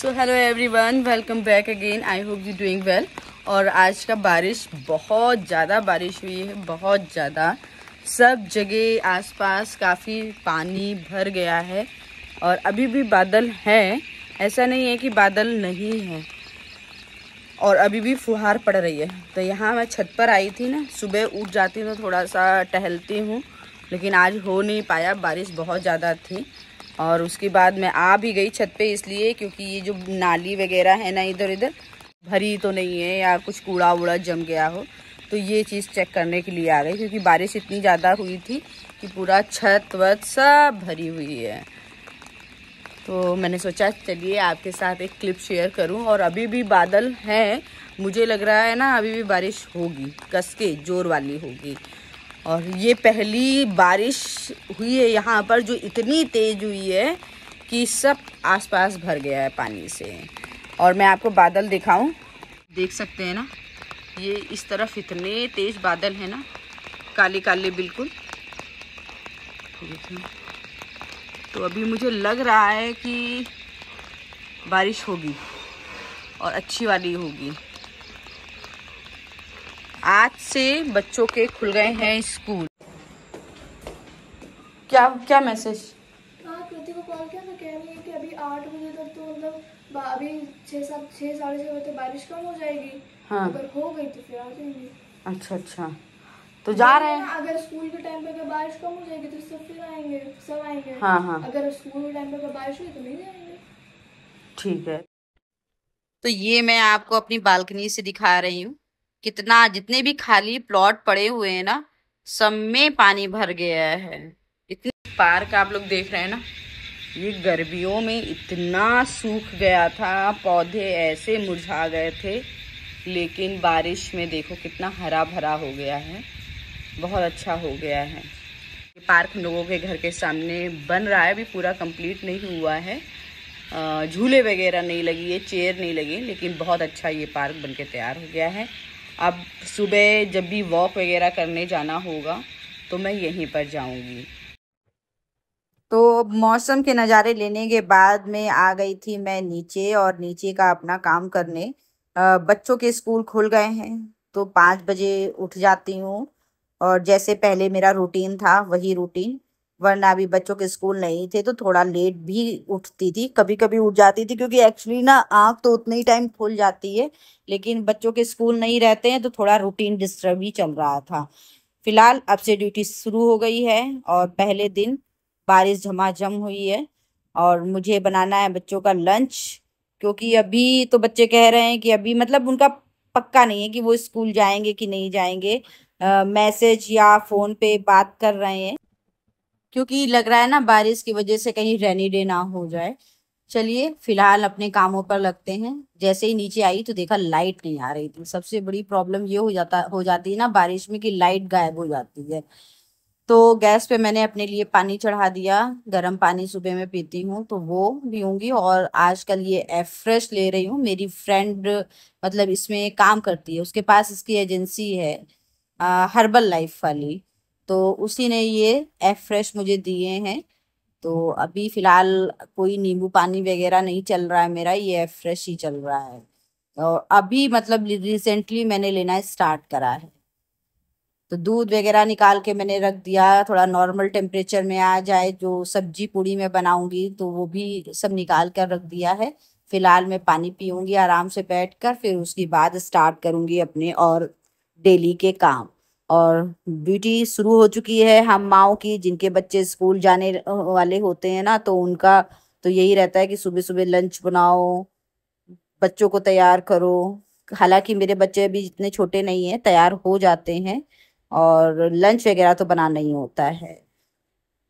so hello everyone welcome back again I hope you doing well और आज का बारिश बहुत ज़्यादा बारिश हुई है बहुत ज़्यादा सब जगह आसपास काफ़ी पानी भर गया है और अभी भी बादल है ऐसा नहीं है कि बादल नहीं है और अभी भी फुहार पड़ रही है तो यहाँ मैं छत पर आई थी ना सुबह उठ जाती हूँ तो थोड़ा सा टहलती हूँ लेकिन आज हो नहीं पाया बारिश बहुत ज़्यादा थी और उसके बाद मैं आ भी गई छत पे इसलिए क्योंकि ये जो नाली वगैरह है ना इधर इधर भरी तो नहीं है या कुछ कूड़ा वूड़ा जम गया हो तो ये चीज़ चेक करने के लिए आ गई क्योंकि बारिश इतनी ज़्यादा हुई थी कि पूरा छत वत सब भरी हुई है तो मैंने सोचा चलिए आपके साथ एक क्लिप शेयर करूँ और अभी भी बादल हैं मुझे लग रहा है ना अभी भी बारिश होगी कस के जोर वाली होगी और ये पहली बारिश हुई है यहाँ पर जो इतनी तेज़ हुई है कि सब आसपास भर गया है पानी से और मैं आपको बादल दिखाऊं देख सकते हैं ना ये इस तरफ इतने तेज़ बादल हैं ना काले काले बिल्कुल तो-, तो अभी मुझे लग रहा है कि बारिश होगी और अच्छी वाली होगी से बच्चों के खुल गए हैं स्कूल क्या क्या मैसेज आज हाँ, को कॉल किया तो कह रही है कि अभी आठ बजे तक तो मतलब अभी सात साढ़े बजे बारिश कम हो जाएगी हाँ अगर हो गई तो फिर आ जाएंगे अच्छा अच्छा तो जा रहे हैं अगर स्कूल के टाइम पे अगर बारिश कम हो जाएगी तो सब फिर आएंगे सब आएंगे हाँ हाँ अगर स्कूल के टाइम पे अगर बारिश हुई तो नहीं जाएंगे ठीक है तो ये मैं आपको अपनी बालकनी से दिखा रही हूँ कितना जितने भी खाली प्लॉट पड़े हुए हैं ना सब में पानी भर गया है इतने पार्क आप लोग देख रहे हैं ना ये गर्मियों में इतना सूख गया था पौधे ऐसे मुरझा गए थे लेकिन बारिश में देखो कितना हरा भरा हो गया है बहुत अच्छा हो गया है ये पार्क लोगों के घर के सामने बन रहा है अभी पूरा कंप्लीट नहीं हुआ है झूले वगैरह नहीं लगी है चेयर नहीं लगी लेकिन बहुत अच्छा ये पार्क बन के तैयार हो गया है अब सुबह जब भी वॉक वगैरह करने जाना होगा तो मैं यहीं पर जाऊंगी तो मौसम के नज़ारे लेने के बाद में आ गई थी मैं नीचे और नीचे का अपना काम करने बच्चों के स्कूल खुल गए हैं तो पाँच बजे उठ जाती हूँ और जैसे पहले मेरा रूटीन था वही रूटीन वरना अभी बच्चों के स्कूल नहीं थे तो थोड़ा लेट भी उठती थी कभी कभी उठ जाती थी क्योंकि एक्चुअली ना आँख तो उतने ही टाइम खुल जाती है लेकिन बच्चों के स्कूल नहीं रहते हैं तो थोड़ा रूटीन डिस्टर्ब ही चल रहा था फिलहाल अब से ड्यूटी शुरू हो गई है और पहले दिन बारिश झमाझम हुई है और मुझे बनाना है बच्चों का लंच क्योंकि अभी तो बच्चे कह रहे हैं कि अभी मतलब उनका पक्का नहीं है कि वो स्कूल जाएंगे कि नहीं जाएंगे मैसेज या फ़ोन पे बात कर रहे हैं क्योंकि लग रहा है ना बारिश की वजह से कहीं रेनी डे ना हो जाए चलिए फिलहाल अपने कामों पर लगते हैं जैसे ही नीचे आई तो देखा लाइट नहीं आ रही थी सबसे बड़ी प्रॉब्लम ये हो जाता हो जाती है ना बारिश में कि लाइट गायब हो जाती है तो गैस पे मैंने अपने लिए पानी चढ़ा दिया गर्म पानी सुबह में पीती हूँ तो वो पीऊँगी और आजकल ये एफ्रेश ले रही हूँ मेरी फ्रेंड मतलब इसमें काम करती है उसके पास इसकी एजेंसी है आ, हर्बल लाइफ वाली तो उसी ने ये एफ फ्रेश मुझे दिए हैं तो अभी फ़िलहाल कोई नींबू पानी वगैरह नहीं चल रहा है मेरा ये एफ फ्रेश ही चल रहा है और अभी मतलब रिसेंटली मैंने लेना स्टार्ट करा है तो दूध वगैरह निकाल के मैंने रख दिया थोड़ा नॉर्मल टेम्परेचर में आ जाए जो सब्जी पूड़ी मैं बनाऊंगी तो वो भी सब निकाल कर रख दिया है फिलहाल मैं पानी पीऊँगी आराम से बैठ कर फिर उसके बाद स्टार्ट करूँगी अपने और डेली के काम और ड्यूटी शुरू हो चुकी है हम माओ की जिनके बच्चे स्कूल जाने वाले होते हैं ना तो उनका तो यही रहता है कि सुबह सुबह लंच बनाओ बच्चों को तैयार करो हालांकि मेरे बच्चे अभी इतने छोटे नहीं हैं तैयार हो जाते हैं और लंच वगैरह तो बनाना ही होता है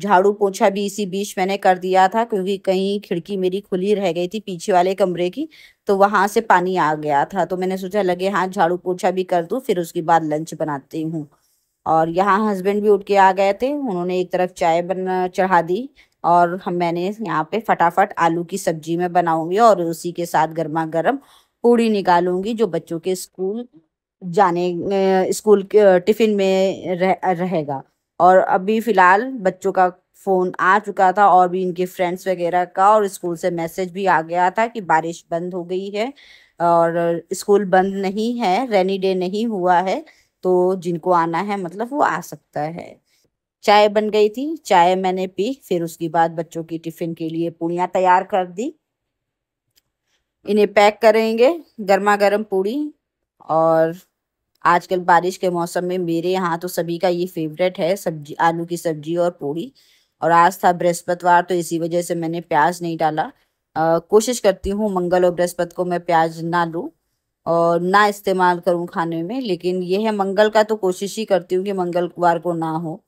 झाड़ू पोछा भी इसी बीच मैंने कर दिया था क्योंकि कहीं खिड़की मेरी खुली रह गई थी पीछे वाले कमरे की तो वहां से पानी आ गया था तो मैंने सोचा लगे हाथ झाड़ू पोछा भी कर दू फिर उसके बाद लंच बनाती हूँ और यहाँ हस्बैंड भी उठ के आ गए थे उन्होंने एक तरफ चाय बना चढ़ा दी और हम मैंने यहाँ पे फटाफट आलू की सब्जी में बनाऊंगी और उसी के साथ गर्मा गर्म पूड़ी निकालूंगी जो बच्चों के स्कूल जाने स्कूल टिफिन में रह, रहेगा और अभी फ़िलहाल बच्चों का फ़ोन आ चुका था और भी इनके फ्रेंड्स वगैरह का और स्कूल से मैसेज भी आ गया था कि बारिश बंद हो गई है और स्कूल बंद नहीं है रेनी डे नहीं हुआ है तो जिनको आना है मतलब वो आ सकता है चाय बन गई थी चाय मैंने पी फिर उसके बाद बच्चों की टिफ़िन के लिए पूड़ियाँ तैयार कर दी इन्हें पैक करेंगे गर्मा गर्म पूड़ी और आजकल बारिश के मौसम में मेरे यहाँ तो सभी का ये फेवरेट है सब्जी आलू की सब्जी और पूड़ी और आज था बृहस्पतिवार तो इसी वजह से मैंने प्याज नहीं डाला आ, कोशिश करती हूँ मंगल और बृहस्पति को मैं प्याज ना लूँ और ना इस्तेमाल करूँ खाने में लेकिन यह है मंगल का तो कोशिश ही करती हूँ कि मंगलवार को ना हो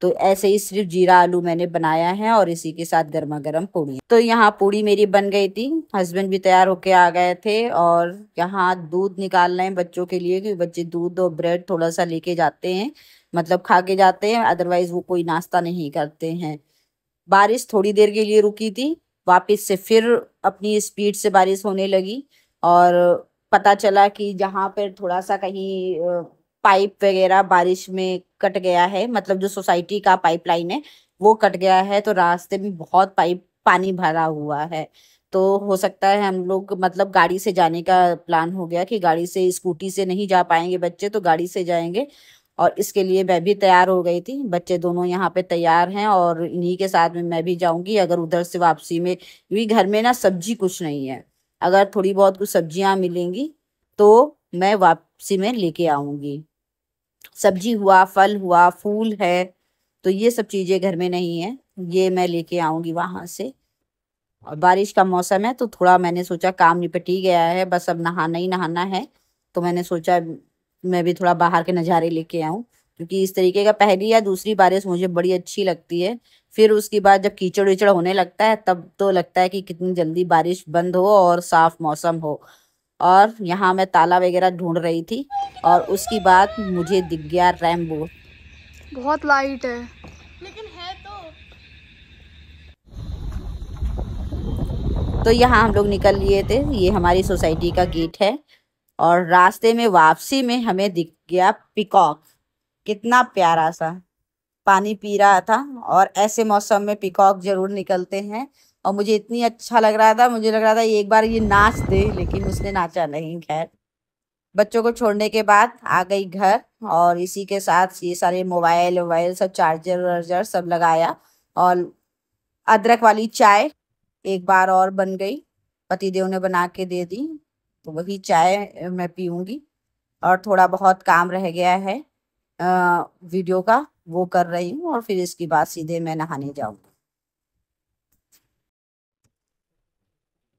तो ऐसे ही सिर्फ जीरा आलू मैंने बनाया है और इसी के साथ गर्मा गर्म पूड़ी तो यहाँ पूड़ी मेरी बन गई थी हस्बैंड भी तैयार होके आ गए थे और यहाँ दूध निकालना है बच्चों के लिए क्योंकि बच्चे दूध और ब्रेड थोड़ा सा लेके जाते हैं मतलब खा के जाते हैं अदरवाइज वो कोई नाश्ता नहीं करते हैं बारिश थोड़ी देर के लिए रुकी थी वापिस से फिर अपनी स्पीड से बारिश होने लगी और पता चला कि जहाँ पर थोड़ा सा कहीं पाइप वगैरह बारिश में कट गया है मतलब जो सोसाइटी का पाइपलाइन है वो कट गया है तो रास्ते में बहुत पाइप पानी भरा हुआ है तो हो सकता है हम लोग मतलब गाड़ी से जाने का प्लान हो गया कि गाड़ी से स्कूटी से नहीं जा पाएंगे बच्चे तो गाड़ी से जाएंगे और इसके लिए मैं भी तैयार हो गई थी बच्चे दोनों यहाँ पे तैयार हैं और इन्हीं के साथ में मैं भी जाऊंगी अगर उधर से वापसी में क्योंकि घर में ना सब्जी कुछ नहीं है अगर थोड़ी बहुत कुछ सब्जियाँ मिलेंगी तो मैं वापसी में लेके आऊंगी सब्जी हुआ फल हुआ फूल है तो ये सब चीज़ें घर में नहीं है ये मैं लेके आऊंगी वहां से और बारिश का मौसम है तो थोड़ा मैंने सोचा काम निपटी गया है बस अब नहाना ही नहाना है तो मैंने सोचा मैं भी थोड़ा बाहर के नज़ारे लेके आऊँ क्योंकि इस तरीके का पहली या दूसरी बारिश मुझे बड़ी अच्छी लगती है फिर उसके बाद जब कीचड़ वीचड़ होने लगता है तब तो लगता है कि कितनी जल्दी बारिश बंद हो और साफ मौसम हो और यहाँ मैं ताला वगैरह ढूंढ रही थी और उसकी बात मुझे दिख गया रैम्बो बहुत लाइट है लेकिन है तो तो यहाँ हम लोग निकल लिए थे ये हमारी सोसाइटी का गेट है और रास्ते में वापसी में हमें दिख गया पिकॉक कितना प्यारा सा पानी पी रहा था और ऐसे मौसम में पिकॉक जरूर निकलते हैं और मुझे इतनी अच्छा लग रहा था मुझे लग रहा था एक बार ये नाच दे लेकिन उसने नाचा नहीं खैर बच्चों को छोड़ने के बाद आ गई घर और इसी के साथ ये सारे मोबाइल वोबाइल सब चार्जर वार्जर सब लगाया और अदरक वाली चाय एक बार और बन गई पतिदेव ने बना के दे दी तो वही चाय मैं पीऊँगी और थोड़ा बहुत काम रह गया है आ, वीडियो का वो कर रही हूँ और फिर इसके बाद सीधे मैं नहाने जाऊँगी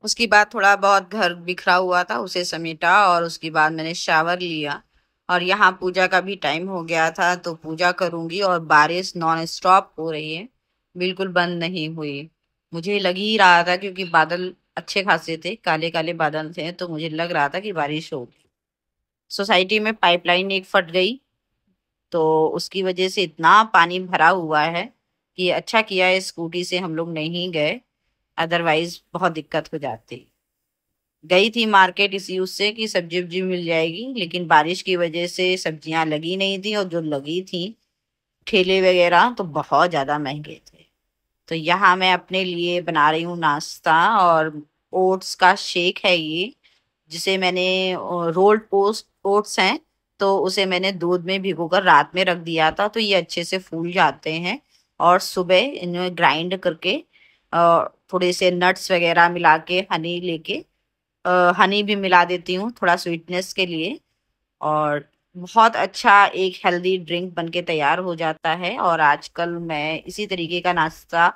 उसके बाद थोड़ा बहुत घर बिखरा हुआ था उसे समेटा और उसके बाद मैंने शावर लिया और यहाँ पूजा का भी टाइम हो गया था तो पूजा करूँगी और बारिश नॉन स्टॉप हो रही है बिल्कुल बंद नहीं हुई मुझे लग ही रहा था क्योंकि बादल अच्छे खासे थे काले काले बादल थे तो मुझे लग रहा था कि बारिश होगी सोसाइटी में पाइपलाइन एक फट गई तो उसकी वजह से इतना पानी भरा हुआ है कि अच्छा किया है स्कूटी से हम लोग नहीं गए अदरवाइज बहुत दिक्कत हो जाती गई थी मार्केट इसी उससे कि सब्जी वब्जी मिल जाएगी लेकिन बारिश की वजह से सब्जियां लगी नहीं थी और जो लगी थी ठेले वगैरह तो बहुत ज़्यादा महंगे थे तो यहाँ मैं अपने लिए बना रही हूँ नाश्ता और ओट्स का शेक है ये जिसे मैंने रोल्ड पोस्ट ओट्स हैं तो उसे मैंने दूध में भिगोकर रात में रख दिया था तो ये अच्छे से फूल जाते हैं और सुबह इन्हें ग्राइंड करके थोड़े से नट्स वगैरह मिला के हनी लेके हनी भी मिला देती हूँ थोड़ा स्वीटनेस के लिए और बहुत अच्छा एक हेल्दी ड्रिंक बन के तैयार हो जाता है और आजकल मैं इसी तरीके का नाश्ता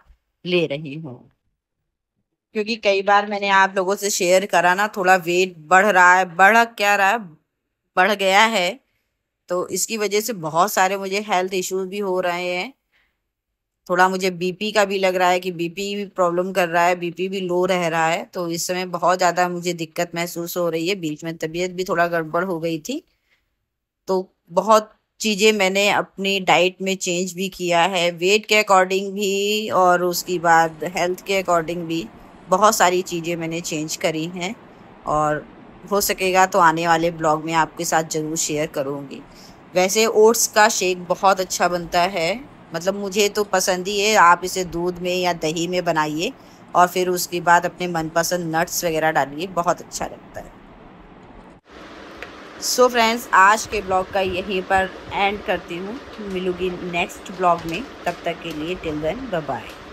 ले रही हूँ क्योंकि कई बार मैंने आप लोगों से शेयर करा ना थोड़ा वेट बढ़ रहा है बढ़ क्या रहा है बढ़ गया है तो इसकी वजह से बहुत सारे मुझे हेल्थ इश्यूज भी हो रहे हैं थोड़ा मुझे बीपी का भी लग रहा है कि बीपी भी प्रॉब्लम कर रहा है बीपी भी लो रह रहा है तो इस समय बहुत ज़्यादा मुझे दिक्कत महसूस हो रही है बीच में तबीयत भी थोड़ा गड़बड़ हो गई थी तो बहुत चीज़ें मैंने अपनी डाइट में चेंज भी किया है वेट के अकॉर्डिंग भी और उसके बाद हेल्थ के अकॉर्डिंग भी बहुत सारी चीज़ें मैंने चेंज करी हैं और हो सकेगा तो आने वाले ब्लॉग में आपके साथ ज़रूर शेयर करूँगी वैसे ओट्स का शेक बहुत अच्छा बनता है मतलब मुझे तो पसंद ही है आप इसे दूध में या दही में बनाइए और फिर उसके बाद अपने मनपसंद नट्स वगैरह डालिए बहुत अच्छा लगता है सो so फ्रेंड्स आज के ब्लॉग का यहीं पर एंड करती हूँ मिलूंगी नेक्स्ट ब्लॉग में तब तक के लिए टिल देन बाय